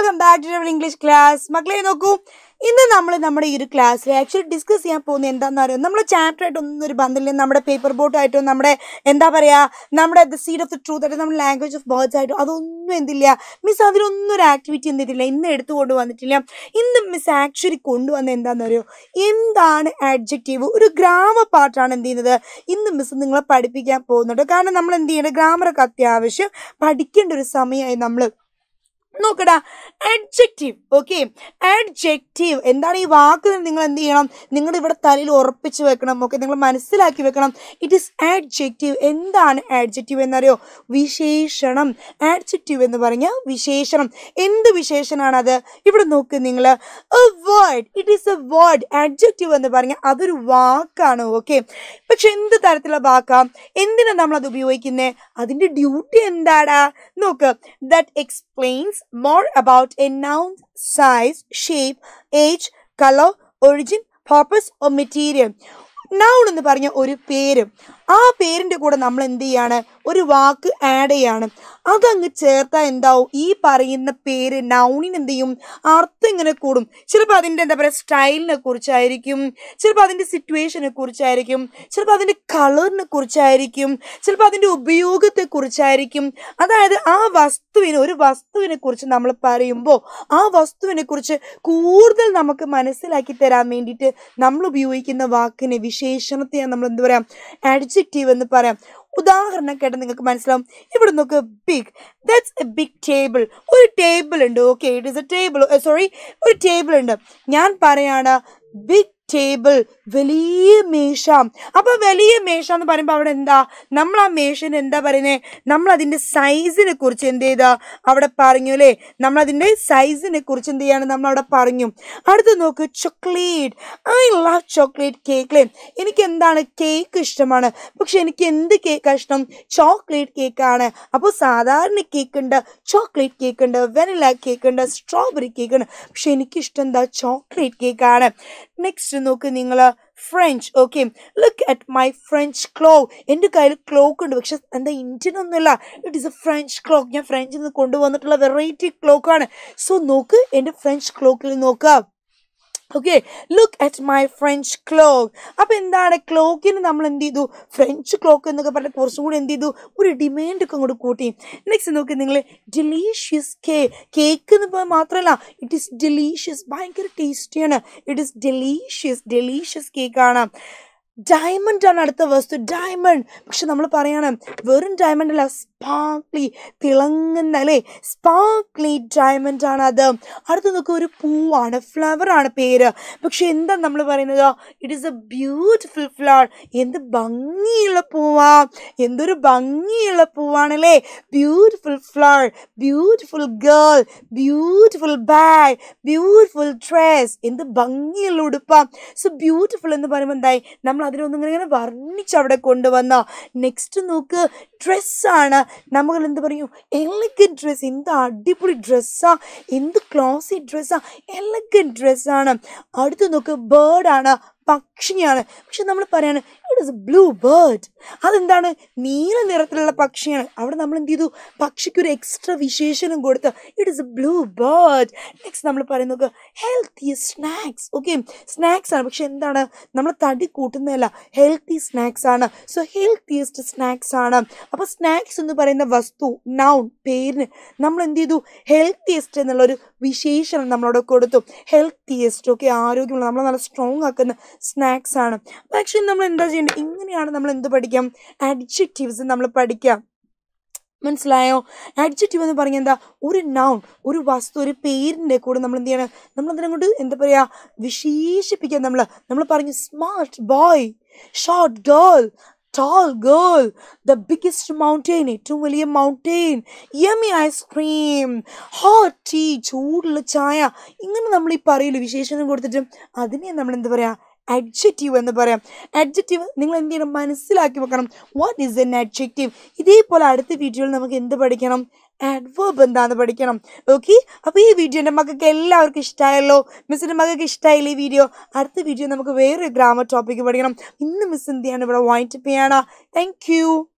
Welcome back to English class മക്കളെ നോക്കൂ ഇന്ന് നമ്മൾ നമ്മുടെ ഈ ഒരു ക്ലാസ്സിൽ ആക്ച്വലി ഡിസ്കസ് ചെയ്യാൻ പോകുന്നത് എന്താണെന്ന് അറിയാം നമ്മുടെ ചാപ്റ്ററായിട്ടൊന്നും ഒരു ബന്ധമില്ല നമ്മുടെ പേപ്പർ ബോട്ടായിട്ടോ നമ്മുടെ എന്താ പറയുക നമ്മുടെ the seed of the truth ആയിട്ടോ നമ്മുടെ ലാംഗ്വേജ് ഓഫ് ബേർഡ്സ് ആയിട്ടോ അതൊന്നും എന്തില്ല മിസ് അതിലൊന്നും ഒരു ആക്ടിവിറ്റി എന്തിട്ടില്ല ഇന്ന് എടുത്തു കൊണ്ടുവന്നിട്ടില്ല ഇന്ന് മിസ് ആക്ച്വലി കൊണ്ടുവന്ന എന്താണെന്ന് അറിയോ എന്താണ് ആഡ്ജക്റ്റീവ് ഒരു ഗ്രാമർ പാർട്ടാണ് എന്ത് ചെയ്യുന്നത് ഇന്ന് മിസ് നിങ്ങളെ പഠിപ്പിക്കാൻ പോകുന്നുണ്ട് കാരണം നമ്മൾ എന്ത് ചെയ്യേണ്ടത് ഗ്രാമറൊക്കെ അത്യാവശ്യം പഠിക്കേണ്ട ഒരു സമയമായി നമ്മൾ നോക്കടാ അഡ്ജക്റ്റീവ് ഓക്കെ അഡ്ജക്റ്റീവ് എന്താണ് ഈ വാക്ക് നിങ്ങൾ എന്ത് ചെയ്യണം നിങ്ങൾ ഇവിടെ തലയിൽ ഉറപ്പിച്ച് വെക്കണം ഓക്കെ നിങ്ങൾ മനസ്സിലാക്കി വെക്കണം ഇറ്റ് ഈസ് ആഡ്ജക്റ്റീവ് എന്താണ് ആഡ്ജക്റ്റീവ് എന്നറിയോ വിശേഷണം ആഡ്ജക്റ്റീവ് എന്ന് പറഞ്ഞാൽ വിശേഷണം എന്ത് അത് ഇവിടെ നോക്ക് നിങ്ങൾ a word it is a word adjective എന്ന് പറഞ്ഞാൽ അതൊരു വാക്കാണ് ഓക്കെ പക്ഷെ എന്ത് തരത്തിലുള്ള വാക്കാം എന്തിനാണ് നമ്മൾ അത് ഉപയോഗിക്കുന്നത് അതിൻ്റെ ഡ്യൂട്ടി എന്താടാ നോക്ക് that explains more about a noun, size, shape, age, color, origin, purpose or material. Noun എന്ന് പറഞ്ഞ ഒരു പേര് ആ പേരിൻ്റെ കൂടെ നമ്മൾ എന്ത് ചെയ്യാണ് ഒരു വാക്ക് ആഡ് ചെയ്യാണ് അതങ്ങ് ചേർത്താൽ എന്താവും ഈ പറയുന്ന പേര് നൗണിന് എന്ത് ചെയ്യും അർത്ഥം ഇങ്ങനെ കൂടും ചിലപ്പോൾ അതിൻ്റെ എന്താ പറയുക സ്റ്റൈലിനെ കുറിച്ചായിരിക്കും ചിലപ്പോൾ അതിൻ്റെ സിറ്റുവേഷനെ കുറിച്ചായിരിക്കും ചിലപ്പോൾ അതിൻ്റെ കളറിനെ കുറിച്ചായിരിക്കും ചിലപ്പോൾ അതിൻ്റെ ഉപയോഗത്തെ കുറിച്ചായിരിക്കും അതായത് ആ വസ്തുവിനെ ഒരു വസ്തുവിനെ കുറിച്ച് നമ്മൾ പറയുമ്പോൾ ആ വസ്തുവിനെ കുറിച്ച് കൂടുതൽ നമുക്ക് മനസ്സിലാക്കി തരാൻ വേണ്ടിയിട്ട് നമ്മൾ ഉപയോഗിക്കുന്ന വാക്കിനെ വിശേഷണത്തെയാണ് നമ്മൾ എന്താ പറയുക അടിച്ച് അഡ്ജക്റ്റീവ് എന്ന് പറയാം ഉദാഹരണം കേട്ട് നിങ്ങൾക്ക് മനസ്സിലാവും ഇവിടെ നോക്ക് big that's a big table ഒരു ടേബിൾ ഉണ്ട് okay it is a table sorry ഒരു ടേബിൾ ഉണ്ട് ഞാൻ പറയാണ് ബിഗ് ടേബിൾ വലിയ മേശ അപ്പൊ വലിയ മേശ എന്ന് പറയുമ്പോൾ അവിടെ എന്താ നമ്മൾ ആ മേശന് എന്താ പറയുന്നത് നമ്മൾ അതിന്റെ സൈസിനെ കുറിച്ച് എന്ത് ചെയ്താ അവിടെ പറഞ്ഞു അല്ലേ നമ്മൾ അതിന്റെ സൈസിനെ കുറിച്ച് എന്ത് ചെയ്യാണ് നമ്മൾ അവിടെ പറഞ്ഞു അടുത്ത് നോക്ക് chocolate I love chocolate cake അല്ലേ എനിക്ക് എന്താണ് കേക്ക് ഇഷ്ടമാണ് പക്ഷെ എനിക്ക് എന്ത് കേക്ക് ഇഷ്ടം ചോക്ലേറ്റ് കേക്ക് ആണ് അപ്പൊ സാധാരണ കേക്ക് ഉണ്ട് ചോക്ലേറ്റ് കേക്ക് ഉണ്ട് വെനില കേക്ക് ഉണ്ട് സ്ട്രോബെറി കേക്ക് ഉണ്ട് പക്ഷെ എനിക്ക് ഇഷ്ടം എന്താ ചോക്ലേറ്റ് കേക്ക് ആണ് നെക്സ്റ്റ് നോക്ക് നിങ്ങൾ French okay look at my French clock എൻ്റെ കയ്യിൽ ക്ലോക്ക് ഉണ്ട് പക്ഷെ എന്താ ഇന്ത്യൻ ഒന്നുമില്ല it is a French clock ഞാൻ ഫ്രഞ്ചിൽ നിന്ന് കൊണ്ടുവന്നിട്ടുള്ള വെറൈറ്റി ക്ലോക്കാണ് സോ നോക്ക് എൻ്റെ ഫ്രഞ്ച് ക്ലോക്കിൽ നോക്കുക okay look at my French clock അപ്പോൾ എന്താണ് ക്ലോക്കിന് നമ്മൾ എന്ത് ചെയ്തു ഫ്രഞ്ച് ക്ലോക്ക് എന്നൊക്കെ പറഞ്ഞാൽ കുറച്ചും കൂടി എന്ത് ചെയ്തു ഒരു ഡിമാൻഡ് ഒക്കെ അങ്ങോട്ട് കൂട്ടി നെക്സ്റ്റ് നോക്കി നിങ്ങൾ ഡെലീഷ്യസ് കേ കേക്ക് എന്ന് മാത്രമല്ല ഇറ്റ് ഈസ് ഡെലീഷ്യസ് ഭയങ്കര ടേസ്റ്റിയാണ് ഇറ്റ് ഈസ് ഡെലീഷ്യസ് ഡെലീഷ്യസ് കേക്കാണ് ഡയമണ്ട് ആണ് അടുത്ത വസ്തു ഡയമണ്ട് പക്ഷെ നമ്മൾ പറയണം വെറും ഡയമണ്ട് അല്ല സ്പാർക്ലി തിളങ്ങുന്ന അല്ലേ സ്പാർക്ലി ഡയമണ്ട് ആണ് അത് അടുത്ത് നോക്കുക ഒരു പൂവാണ് ഫ്ലവർ ആണ് പേര് പക്ഷെ എന്താ നമ്മൾ പറയുന്നത് it is a beautiful flower എന്ത് ഭംഗിയുള്ള പൂവാ എന്തൊരു ഭംഗിയുള്ള പൂവാണല്ലേ beautiful flower beautiful girl beautiful bag beautiful dress എന്ത് ഭംഗിയുള്ള ഉടുപ്പാ സോ ബ്യൂട്ടിഫുൾ എന്ന് പറയുമ്പോൾ എന്തായി നമ്മൾ അതിനൊന്നിങ്ങനെ ഇങ്ങനെ വർണ്ണിച്ച് അവിടെ കൊണ്ടുവന്ന നെക്സ്റ്റ് നോക്ക് ഡ്രസ്സാണ് നമ്മൾ എന്ത് പറയും എലഗൻ ഡ്രസ്സ് എന്ത് അടിപൊളി ഡ്രസ്സാ എന്ത് ക്ലോസി ഡ്രസ്സാ എലഗൻ ഡ്രസ്സാണ് അടുത്ത് നോക്ക് ബേർഡാണ് പക്ഷിയാണ് പക്ഷെ നമ്മൾ പറയാണ് ഇസ് ബ്ലൂ ബേർഡ് അതെന്താണ് നീല നിറത്തിലുള്ള പക്ഷിയാണ് അവിടെ നമ്മൾ എന്ത് ചെയ്തു പക്ഷിക്കൊരു എക്സ്ട്രാ വിശേഷണം കൊടുത്ത് it is blue bird next നമ്മൾ പറയുന്നത് ഹെൽത്തി സ്നാക്സ് ഓക്കെ സ്നാക്സ് ആണ് പക്ഷെ എന്താണ് നമ്മൾ തടി കൂട്ടുന്നതല്ല ഹെൽത്തി സ്നാക്സ് ആണ് സോ ഹെൽത്തിയസ്റ്റ് സ്നാക്സ് ആണ് അപ്പോൾ സ്നാക്സ് എന്ന് പറയുന്ന വസ്തു നൗൺ പേരിന് നമ്മൾ എന്ത് ചെയ്തു ഹെൽത്തിയസ്റ്റ് എന്നുള്ളൊരു വിശേഷണം നമ്മളവിടെ കൊടുത്തു ഹെൽത്തിയസ്റ്റ് ഓക്കെ ആരോഗ്യമുള്ള നമ്മളെ നല്ല സ്ട്രോങ് ആക്കുന്ന സ്നാക്സ് ആണ് പക്ഷേ ആക്ച്വലി നമ്മൾ എന്താ ചെയ്യേണ്ടത് ഇങ്ങനെയാണ് നമ്മൾ എന്ത് പഠിക്കാം അഡ്ജക്റ്റീവ്സ് നമ്മൾ പഠിക്കാം മനസ്സിലായോ അഡ്ജക്റ്റീവ് എന്ന് പറഞ്ഞാൽ എന്താ ഒരു നൗൺ ഒരു വസ്തു ഒരു പേരിൻ്റെ കൂടെ നമ്മൾ എന്ത് ചെയ്യണം നമ്മൾ അതിനങ്ങോട്ട് എന്താ പറയുക വിശേഷിപ്പിക്കാൻ നമ്മൾ നമ്മൾ പറഞ്ഞു smart boy short girl tall girl the biggest mountain ഏറ്റവും വലിയ mountain yummy ice cream hot tea ചൂടുള്ള ചായ ഇങ്ങനെ നമ്മൾ ഈ പറയുള്ളൂ വിശേഷണം കൊടുത്തിട്ട് അതിനെ നമ്മൾ എന്താ പറയുക അഡ്ജക്റ്റീവ് എന്ന് പറയാം അഡ്ജക്റ്റീവ് നിങ്ങൾ എന്ത് ചെയ്യണം മനസ്സിലാക്കി വെക്കണം വാട്ട് ഈസ് എൻ അഡ്ജക്റ്റീവ് ഇതേപോലെ അടുത്ത വീഡിയോയിൽ നമുക്ക് എന്ത് പഠിക്കണം ആഡ്വേബ് എന്താണെന്ന് പഠിക്കണം ഓക്കെ അപ്പോൾ ഈ വീഡിയോ എൻ്റെ മക്കൾക്ക് എല്ലാവർക്കും ഇഷ്ടമായല്ലോ മിസ്സിൻ്റെ മക്കൾക്ക് ഇഷ്ടമായില്ല ഈ വീഡിയോ അടുത്ത വീഡിയോ നമുക്ക് വേറൊരു ഗ്രാമർ ടോപ്പിക്ക് പഠിക്കണം ഇന്ന് മിസ് എന്ത് ചെയ്യാണ് ഇവിടെ വൈൻഡപ്പ് താങ്ക്